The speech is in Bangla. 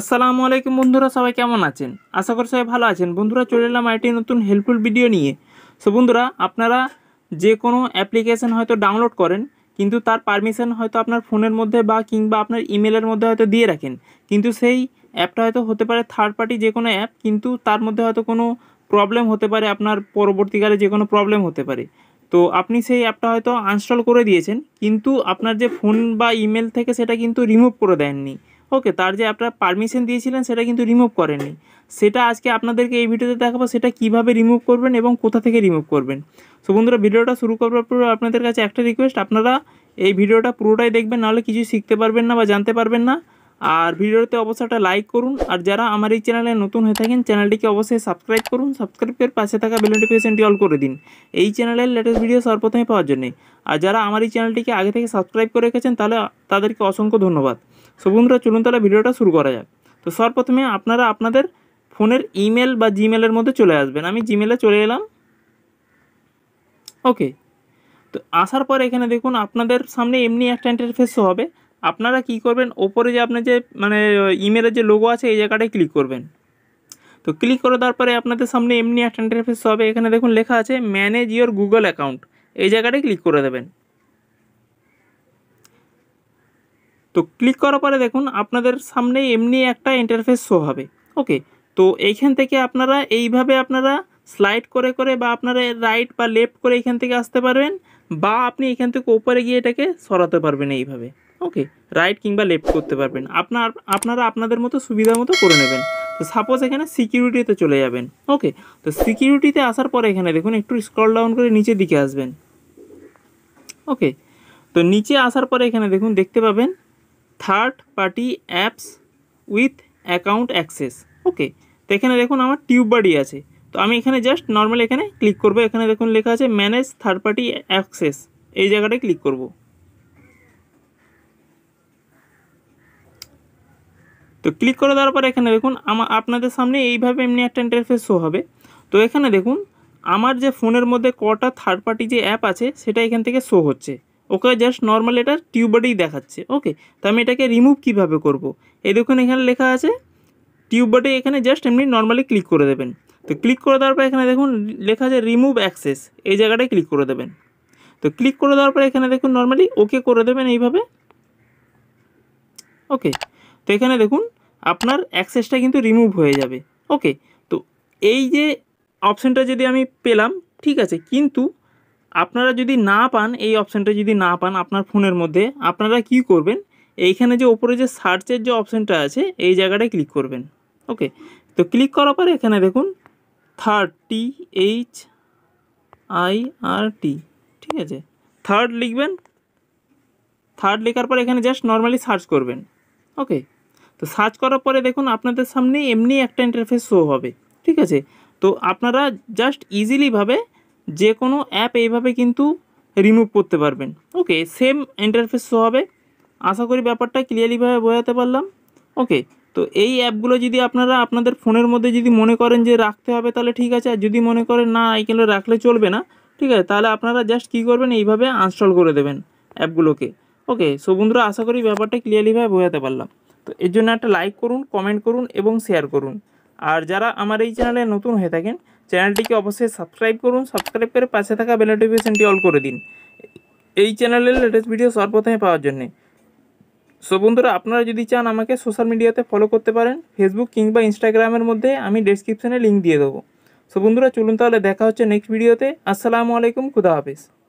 আসসালামু আলাইকুম বন্ধুরা সবাই কেমন আছেন আশা করি সবাই ভালো আছেন বন্ধুরা চলে এলাম একটি নতুন হেল্পফুল ভিডিও নিয়ে সো বন্ধুরা আপনারা যে কোনো অ্যাপ্লিকেশান হয়তো ডাউনলোড করেন কিন্তু তার পারমিশন হয়তো আপনার ফোনের মধ্যে বা কিংবা আপনার ইমেলের মধ্যে হয়তো দিয়ে রাখেন কিন্তু সেই অ্যাপটা হয়তো হতে পারে থার্ড পার্টি যে কোনো অ্যাপ কিন্তু তার মধ্যে হয়তো কোনো প্রবলেম হতে পারে আপনার পরবর্তীকালে যে কোনো প্রবলেম হতে পারে তো আপনি সেই অ্যাপটা হয়তো আনস্টল করে দিয়েছেন কিন্তু আপনার যে ফোন বা ইমেল থেকে সেটা কিন্তু রিমুভ করে দেননি ওকে তার যে আপনার পারমিশন দিয়েছিলেন সেটা কিন্তু রিমুভ করেনি সেটা আজকে আপনাদেরকে এই ভিডিওতে দেখাবো সেটা কিভাবে রিমুভ করবেন এবং কোথা থেকে রিমুভ করবেন সো বন্ধুরা ভিডিওটা শুরু করবার পর আপনাদের কাছে একটা রিকোয়েস্ট আপনারা এই ভিডিওটা পুরোটাই দেখবেন নাহলে কিছু শিখতে পারবেন না বা জানতে পারবেন না আর ভিডিওতে অবশ্যই একটা লাইক করুন আর যারা আমার এই চ্যানেলে নতুন হয়ে থাকেন চ্যানেলটিকে অবশ্যই সাবস্ক্রাইব করুন সাবস্ক্রাইবের পাশে থাকা বেল নোটিফিকেশনটি অল করে দিন এই চ্যানেলের লেটেস্ট ভিডিও সর্বপ্রথমে পাওয়ার জন্যে আর যারা আমার এই চ্যানেলটিকে আগে থেকে সাবস্ক্রাইব করে রেখেছেন তাহলে তাদেরকে অসংখ্য ধন্যবাদ সো বন্ধুরা চলুন তাহলে ভিডিওটা শুরু করা যাক তো সর্বপ্রথমে আপনারা আপনাদের ফোনের ইমেল বা জিমেলের মধ্যে চলে আসবেন আমি জিমেলে চলে এলাম ওকে তো আসার পর এখানে দেখুন আপনাদের সামনে এমনি একটা ইন্টারফেস হবে আপনারা কি করবেন ওপরে যে আপনার যে মানে ইমেলের যে লোগো আছে এই জায়গাটায় ক্লিক করবেন তো ক্লিক করে দেওয়ার পরে আপনাদের সামনে এমনি একটা ইন্টারফেস হবে এখানে দেখুন লেখা আছে ম্যানেজ ইওর গুগল অ্যাকাউন্ট এই জায়গাটায় ক্লিক করে দেবেন তো ক্লিক করার পরে দেখুন আপনাদের সামনে এমনি একটা ইন্টারফেস শো হবে ওকে তো এইখান থেকে আপনারা এইভাবে আপনারা স্লাইড করে করে বা আপনারা রাইট বা লেফট করে এখান থেকে আসতে পারবেন বা আপনি এখান থেকে ওপারে গিয়ে এটাকে সরাতে পারবেন এইভাবে ওকে রাইট কিংবা লেফট করতে পারবেন আপনার আপনারা আপনাদের মতো সুবিধা মতো করে নেবেন তো সাপোজ এখানে সিকিউরিটিতে চলে যাবেন ওকে তো সিকিউরিটিতে আসার পরে এখানে দেখুন একটু স্ক্রল ডাউন করে নিচের দিকে আসবেন ওকে তো নিচে আসার পরে এখানে দেখুন দেখতে পাবেন third party apps with account access okay তো এখানে দেখুন আমার টিউব বাড়ি আছে তো আমি এখানে জাস্ট নর্মালি এখানে ক্লিক করব এখানে দেখুন লেখা আছে ম্যানেজ থার্ড পার্টি অ্যাক্সেস এই জায়গাটায় ক্লিক করব তো ক্লিক করে দেওয়ার পর এখানে দেখুন আমার আপনাদের সামনে এইভাবে এমনি একটা ইন্টারফেস শো হবে তো এখানে দেখুন আমার যে ফোনের মধ্যে কটা থার্ড পার্টি যে অ্যাপ আছে সেটা এখান থেকে শো হচ্ছে ওকে জাস্ট নর্মাল এটা টিউবারেই দেখাচ্ছে ওকে তো আমি এটাকে রিমুভ কিভাবে করব। এই দেখুন এখানে লেখা আছে টিউবারে এখানে জাস্ট এমনি নর্মালি ক্লিক করে দেবেন তো ক্লিক করে দেওয়ার পর এখানে দেখুন লেখা আছে রিমুভ অ্যাক্সেস এই জায়গাটায় ক্লিক করে দেবেন তো ক্লিক করে দেওয়ার পর এখানে দেখুন নর্মালি ওকে করে দেবেন এইভাবে ওকে তো এখানে দেখুন আপনার অ্যাক্সেসটা কিন্তু রিমুভ হয়ে যাবে ওকে তো এই যে অপশানটা যদি আমি পেলাম ঠিক আছে কিন্তু আপনারা যদি না পান এই অপশানটা যদি না পান আপনার ফোনের মধ্যে আপনারা কি করবেন এইখানে যে ওপরে যে সার্চের যে অপশানটা আছে এই জায়গাটায় ক্লিক করবেন ওকে তো ক্লিক করার পরে এখানে দেখুন third T H I R T ঠিক আছে থার্ড লিখবেন থার্ড লেখার পর এখানে জাস্ট নর্মালি সার্চ করবেন ওকে তো সার্চ করার পরে দেখুন আপনাদের সামনে এমনি একটা ইন্টারফেস শো হবে ঠিক আছে তো আপনারা জাস্ট ইজিলিভাবে যে কোনো অ্যাপ এইভাবে কিন্তু রিমুভ করতে পারবেন ওকে সেম ইন্টারফেস শো হবে আশা করি ব্যাপারটা ক্লিয়ারলিভাবে বোঝাতে পারলাম ওকে তো এই অ্যাপগুলো যদি আপনারা আপনাদের ফোনের মধ্যে যদি মনে করেন যে রাখতে হবে তাহলে ঠিক আছে আর যদি মনে করেন না এইগুলো রাখলে চলবে না ঠিক আছে তাহলে আপনারা জাস্ট কী করবেন এইভাবে আনস্টল করে দেবেন অ্যাপগুলোকে ওকে সো বন্ধুরা আশা করি ব্যাপারটা ক্লিয়ারলিভাবে বোঝাতে পারলাম তো এর জন্য একটা লাইক করুন কমেন্ট করুন এবং শেয়ার করুন আর যারা আমার এই চ্যানেলে নতুন হয়ে থাকেন চ্যানেলটিকে অবশ্যই সাবস্ক্রাইব করুন সাবস্ক্রাইব করে পাশে থাকা বেল নোটিফিকেশনটি অল করে দিন এই চ্যানেলের লেটেস্ট ভিডিও সর্বপ্রথমে পাওয়ার জন্যে সো বন্ধুরা আপনারা যদি চান আমাকে সোশ্যাল মিডিয়াতে ফলো করতে পারেন ফেসবুক কিংবা ইনস্টাগ্রামের মধ্যে আমি ডেসক্রিপশানে লিঙ্ক দিয়ে দেবো সো বন্ধুরা চলুন তাহলে দেখা হচ্ছে নেক্সট ভিডিওতে আসসালামু আলাইকুম খুদা হাফিজ